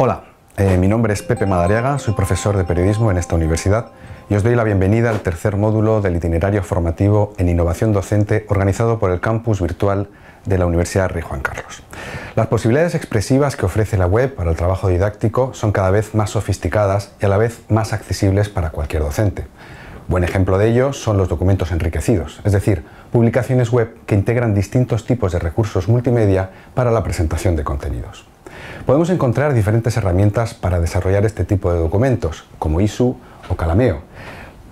Hola, eh, mi nombre es Pepe Madariaga, soy profesor de periodismo en esta universidad y os doy la bienvenida al tercer módulo del itinerario formativo en innovación docente organizado por el campus virtual de la Universidad Rey Juan Carlos. Las posibilidades expresivas que ofrece la web para el trabajo didáctico son cada vez más sofisticadas y a la vez más accesibles para cualquier docente. Buen ejemplo de ello son los documentos enriquecidos, es decir, publicaciones web que integran distintos tipos de recursos multimedia para la presentación de contenidos. Podemos encontrar diferentes herramientas para desarrollar este tipo de documentos, como ISU o Calameo,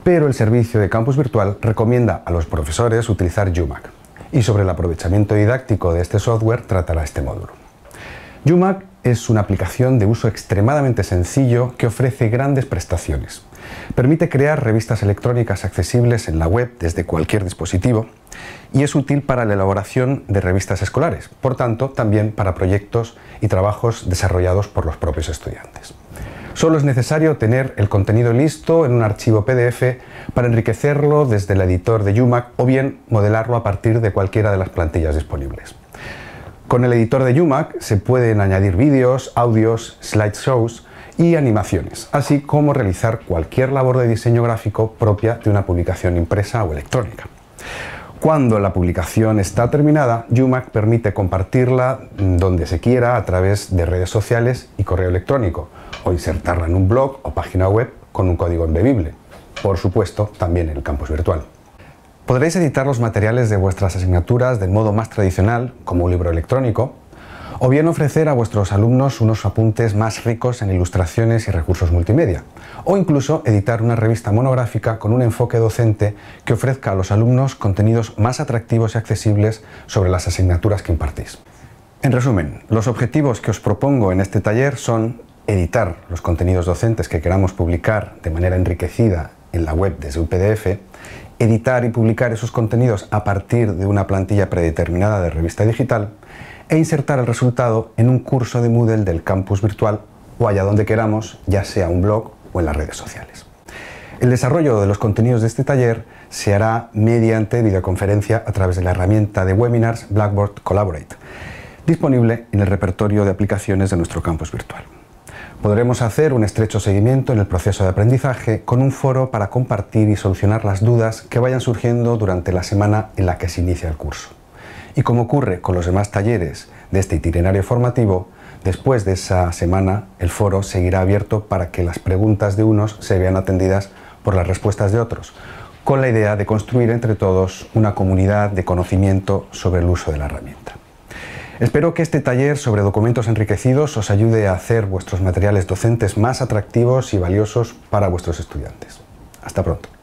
pero el servicio de campus virtual recomienda a los profesores utilizar UMAC, y sobre el aprovechamiento didáctico de este software tratará este módulo. UMAC es una aplicación de uso extremadamente sencillo que ofrece grandes prestaciones. Permite crear revistas electrónicas accesibles en la web desde cualquier dispositivo y es útil para la elaboración de revistas escolares, por tanto también para proyectos y trabajos desarrollados por los propios estudiantes. Solo es necesario tener el contenido listo en un archivo PDF para enriquecerlo desde el editor de UMAC o bien modelarlo a partir de cualquiera de las plantillas disponibles. Con el editor de UMAC se pueden añadir vídeos, audios, slideshows y animaciones, así como realizar cualquier labor de diseño gráfico propia de una publicación impresa o electrónica. Cuando la publicación está terminada, UMAC permite compartirla donde se quiera a través de redes sociales y correo electrónico, o insertarla en un blog o página web con un código embebible. Por supuesto, también en el campus virtual. Podréis editar los materiales de vuestras asignaturas del modo más tradicional, como un libro electrónico, o bien ofrecer a vuestros alumnos unos apuntes más ricos en ilustraciones y recursos multimedia, o incluso editar una revista monográfica con un enfoque docente que ofrezca a los alumnos contenidos más atractivos y accesibles sobre las asignaturas que impartís. En resumen, los objetivos que os propongo en este taller son editar los contenidos docentes que queramos publicar de manera enriquecida en la web desde un PDF, editar y publicar esos contenidos a partir de una plantilla predeterminada de revista digital, e insertar el resultado en un curso de Moodle del campus virtual o allá donde queramos, ya sea un blog o en las redes sociales. El desarrollo de los contenidos de este taller se hará mediante videoconferencia a través de la herramienta de webinars Blackboard Collaborate, disponible en el repertorio de aplicaciones de nuestro campus virtual. Podremos hacer un estrecho seguimiento en el proceso de aprendizaje con un foro para compartir y solucionar las dudas que vayan surgiendo durante la semana en la que se inicia el curso. Y como ocurre con los demás talleres de este itinerario formativo, después de esa semana el foro seguirá abierto para que las preguntas de unos se vean atendidas por las respuestas de otros, con la idea de construir entre todos una comunidad de conocimiento sobre el uso de la herramienta. Espero que este taller sobre documentos enriquecidos os ayude a hacer vuestros materiales docentes más atractivos y valiosos para vuestros estudiantes. Hasta pronto.